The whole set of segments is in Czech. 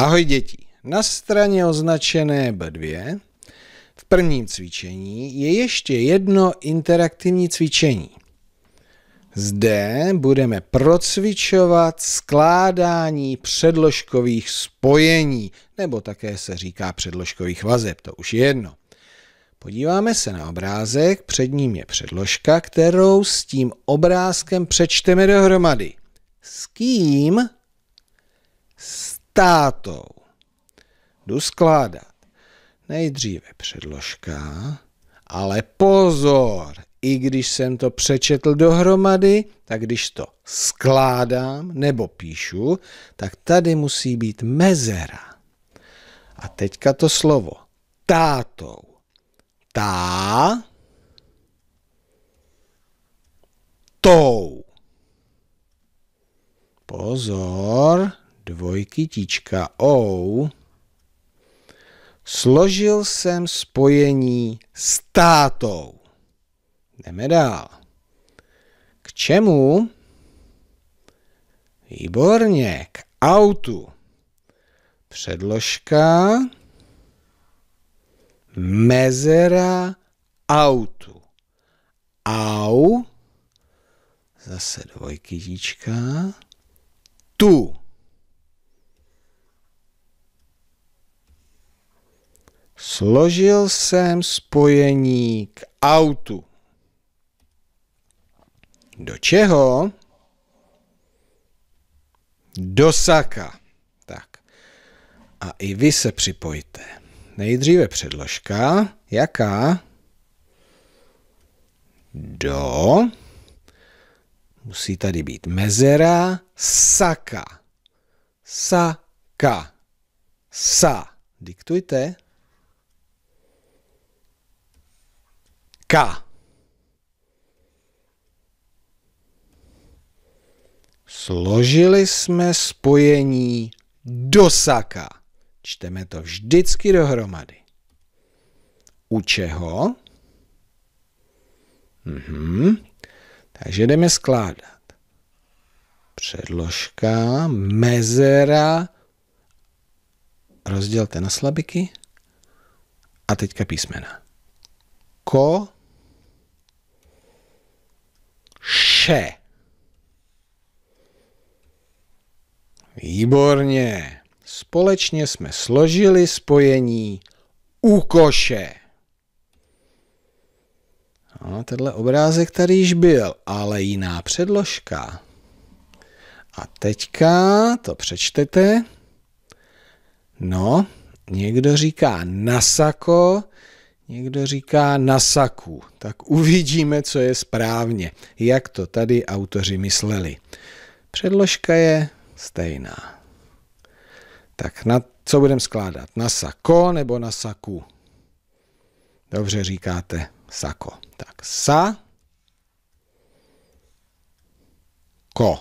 Ahoj děti, na straně označené B2 v prvním cvičení je ještě jedno interaktivní cvičení. Zde budeme procvičovat skládání předložkových spojení, nebo také se říká předložkových vazeb, to už je jedno. Podíváme se na obrázek, před ním je předložka, kterou s tím obrázkem přečteme dohromady. S kým? S tátou. Jdu skládat. Nejdříve předložka, ale pozor, i když jsem to přečetl dohromady, tak když to skládám nebo píšu, tak tady musí být mezera. A teďka to slovo tátou. Tá tou. Pozor, dvojkytička O, složil jsem spojení s tátou. Jdeme dál. K čemu? Výborně, k autu. Předložka mezera autu. Au, zase dvojkytička, tu. Složil jsem spojení k autu. Do čeho? Do saka. Tak. A i vy se připojte. Nejdříve předložka. Jaká? Do. Musí tady být mezera. Saka. Saka. Sa. Diktujte. K. Složili jsme spojení dosaka. Čteme to vždycky dohromady. U čeho? Mhm. Takže jdeme skládat. Předložka, mezera, rozdělte na slabiky a teďka písmena. Ko, Če. Výborně. Společně jsme složili spojení u koše. No, tenhle obrázek tady již byl, ale jiná předložka. A teďka to přečtete. No, někdo říká Nasako, Někdo říká na saku, tak uvidíme, co je správně, jak to tady autoři mysleli. Předložka je stejná. Tak na co budeme skládat? Na sako nebo na saku? Dobře říkáte sako. Tak sa, ko.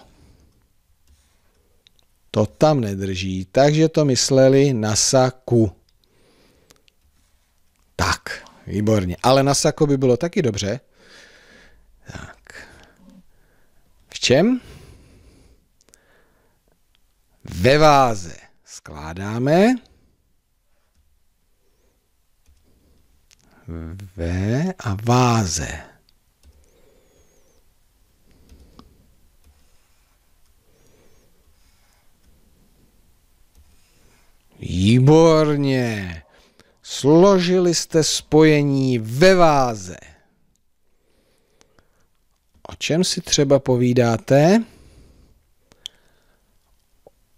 To tam nedrží, takže to mysleli na saku výborně. Ale na Sako by bylo taky dobře. Tak. V čem? Ve váze skládáme. Ve a váze. Výborně. Složili jste spojení ve váze. O čem si třeba povídáte?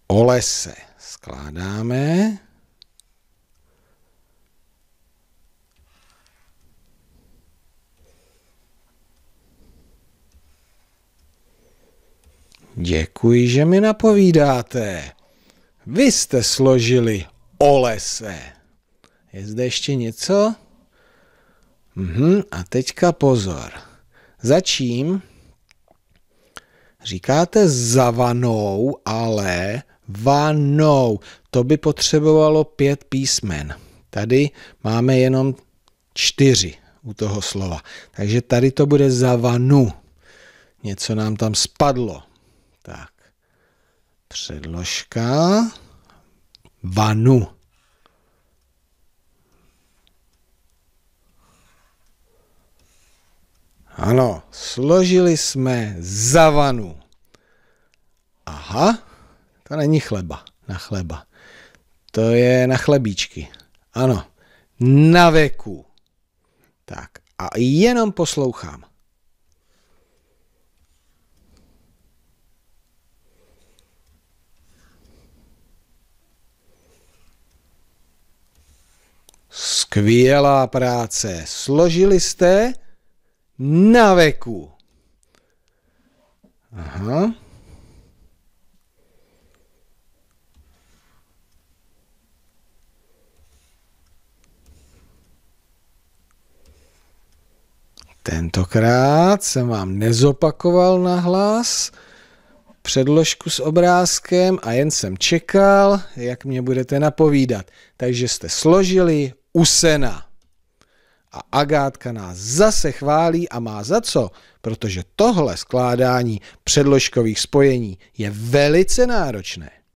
O lese. Skládáme. Děkuji, že mi napovídáte. Vy jste složili o lese. Je zde ještě něco? Mhm, a teďka pozor. začím. Říkáte zavanou, ale vanou. To by potřebovalo pět písmen. Tady máme jenom čtyři u toho slova. Takže tady to bude zavanu. Něco nám tam spadlo. Tak. Předložka. Vanu. Ano, složili jsme zavanu. Aha, to není chleba, na chleba. To je na chlebíčky. Ano, na veku. Tak, a jenom poslouchám. Skvělá práce. Složili jste? na veku. Aha. Tentokrát jsem vám nezopakoval na hlas předložku s obrázkem a jen jsem čekal, jak mě budete napovídat. Takže jste složili usena a Agátka nás zase chválí a má za co, protože tohle skládání předložkových spojení je velice náročné.